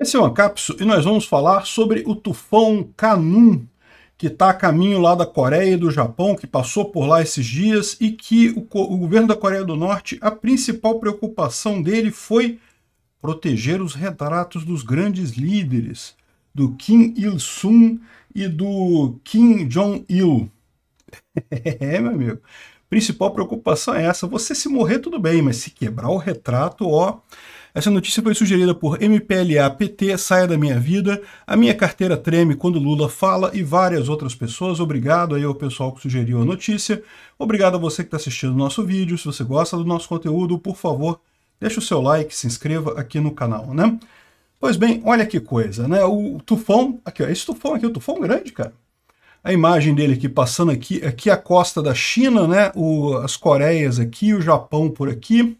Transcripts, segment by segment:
Esse é o Ancapso e nós vamos falar sobre o tufão Kanun, que está a caminho lá da Coreia e do Japão, que passou por lá esses dias e que o, o governo da Coreia do Norte, a principal preocupação dele foi proteger os retratos dos grandes líderes, do Kim Il-sung e do Kim Jong-il. é, meu amigo. Principal preocupação é essa. Você se morrer, tudo bem, mas se quebrar o retrato, ó. Essa notícia foi sugerida por MPLA PT, saia da minha vida, a minha carteira treme quando Lula fala e várias outras pessoas. Obrigado aí ao pessoal que sugeriu a notícia. Obrigado a você que está assistindo o nosso vídeo. Se você gosta do nosso conteúdo, por favor, deixa o seu like, se inscreva aqui no canal, né? Pois bem, olha que coisa, né? O tufão, aqui, ó, esse tufão aqui, o tufão grande, cara. A imagem dele aqui passando aqui, aqui a costa da China, né? O, as Coreias aqui, o Japão por aqui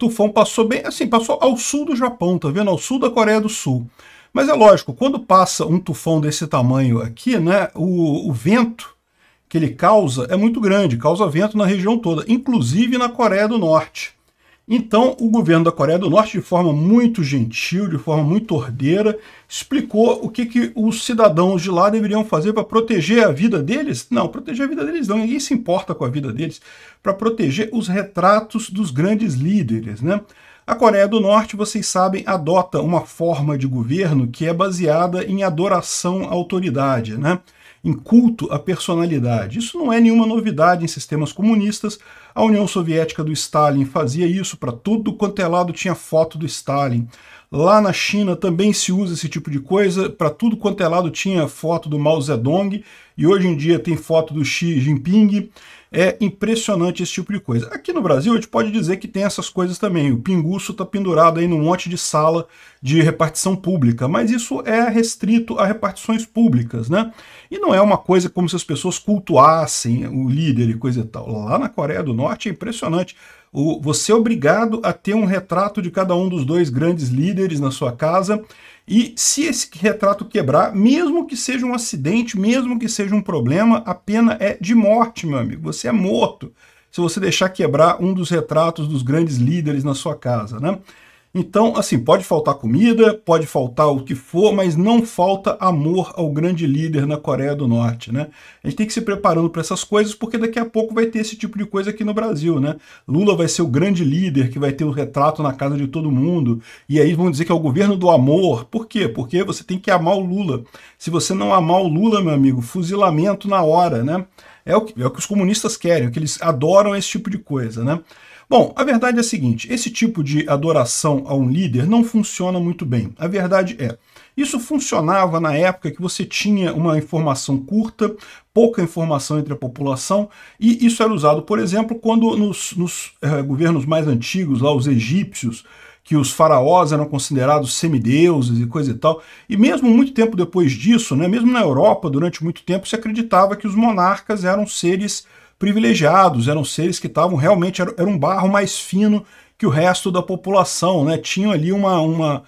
tufão passou bem, assim, passou ao sul do Japão, tá vendo? Ao sul da Coreia do Sul. Mas é lógico, quando passa um tufão desse tamanho aqui, né, o, o vento que ele causa é muito grande, causa vento na região toda, inclusive na Coreia do Norte. Então, o governo da Coreia do Norte, de forma muito gentil, de forma muito ordeira, explicou o que, que os cidadãos de lá deveriam fazer para proteger a vida deles. Não, proteger a vida deles não, ninguém se importa com a vida deles, para proteger os retratos dos grandes líderes. Né? A Coreia do Norte, vocês sabem, adota uma forma de governo que é baseada em adoração à autoridade. Né? inculto à personalidade. Isso não é nenhuma novidade em sistemas comunistas. A União Soviética do Stalin fazia isso para tudo quanto é lado tinha foto do Stalin. Lá na China também se usa esse tipo de coisa, para tudo quanto é lado tinha foto do Mao Zedong e hoje em dia tem foto do Xi Jinping. É impressionante esse tipo de coisa. Aqui no Brasil, a gente pode dizer que tem essas coisas também. O pinguço está pendurado aí num monte de sala de repartição pública, mas isso é restrito a repartições públicas, né? E não é uma coisa como se as pessoas cultuassem o líder e coisa e tal. Lá na Coreia do Norte é impressionante o, você é obrigado a ter um retrato de cada um dos dois grandes líderes na sua casa. E se esse retrato quebrar, mesmo que seja um acidente, mesmo que seja um problema, a pena é de morte, meu amigo. Você é morto se você deixar quebrar um dos retratos dos grandes líderes na sua casa, né? Então, assim, pode faltar comida, pode faltar o que for, mas não falta amor ao grande líder na Coreia do Norte, né? A gente tem que se preparando para essas coisas, porque daqui a pouco vai ter esse tipo de coisa aqui no Brasil, né? Lula vai ser o grande líder que vai ter o retrato na casa de todo mundo, e aí vão dizer que é o governo do amor. Por quê? Porque você tem que amar o Lula. Se você não amar o Lula, meu amigo, fuzilamento na hora, né? É o que, é o que os comunistas querem, é o que eles adoram esse tipo de coisa, né? Bom, a verdade é a seguinte: esse tipo de adoração a um líder não funciona muito bem. A verdade é. Isso funcionava na época que você tinha uma informação curta, pouca informação entre a população, e isso era usado, por exemplo, quando nos, nos eh, governos mais antigos, lá os egípcios, que os faraós eram considerados semideuses e coisa e tal. E mesmo muito tempo depois disso, né, mesmo na Europa, durante muito tempo, se acreditava que os monarcas eram seres privilegiados, eram seres que estavam realmente, era, era um barro mais fino que o resto da população, né? Tinham ali uma, uma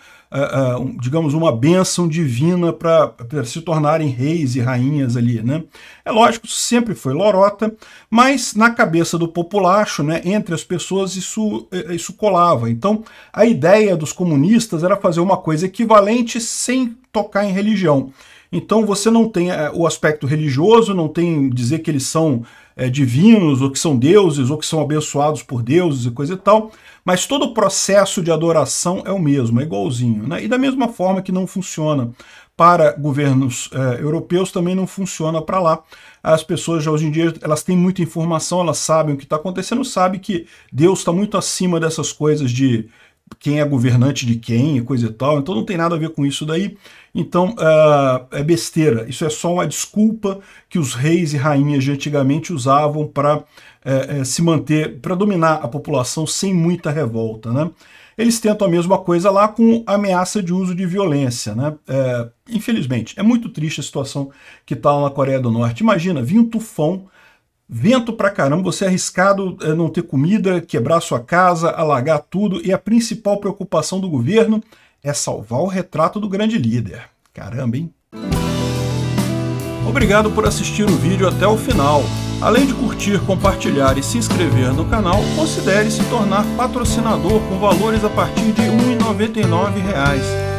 uh, uh, um, digamos, uma bênção divina para se tornarem reis e rainhas ali, né? É lógico, sempre foi lorota, mas na cabeça do populacho, né, entre as pessoas, isso, eh, isso colava. Então, a ideia dos comunistas era fazer uma coisa equivalente sem tocar em religião. Então você não tem o aspecto religioso, não tem dizer que eles são é, divinos, ou que são deuses, ou que são abençoados por deuses e coisa e tal, mas todo o processo de adoração é o mesmo, é igualzinho. Né? E da mesma forma que não funciona para governos é, europeus também não funciona para lá. As pessoas já hoje em dia elas têm muita informação, elas sabem o que está acontecendo, sabem que Deus está muito acima dessas coisas de quem é governante de quem e coisa e tal, então não tem nada a ver com isso daí. Então uh, é besteira, isso é só uma desculpa que os reis e rainhas de antigamente usavam para uh, é, uh, é, se manter, para dominar a população sem muita revolta. Né? Eles tentam a mesma coisa lá com ameaça de uso de violência. Né? É, infelizmente, é muito triste a situação que está na Coreia do Norte. Imagina, vinha um tufão, Vento pra caramba, você é arriscado é, não ter comida, quebrar sua casa, alagar tudo, e a principal preocupação do governo é salvar o retrato do grande líder. Caramba, hein? Obrigado por assistir o vídeo até o final. Além de curtir, compartilhar e se inscrever no canal, considere se tornar patrocinador com valores a partir de R$ 1,99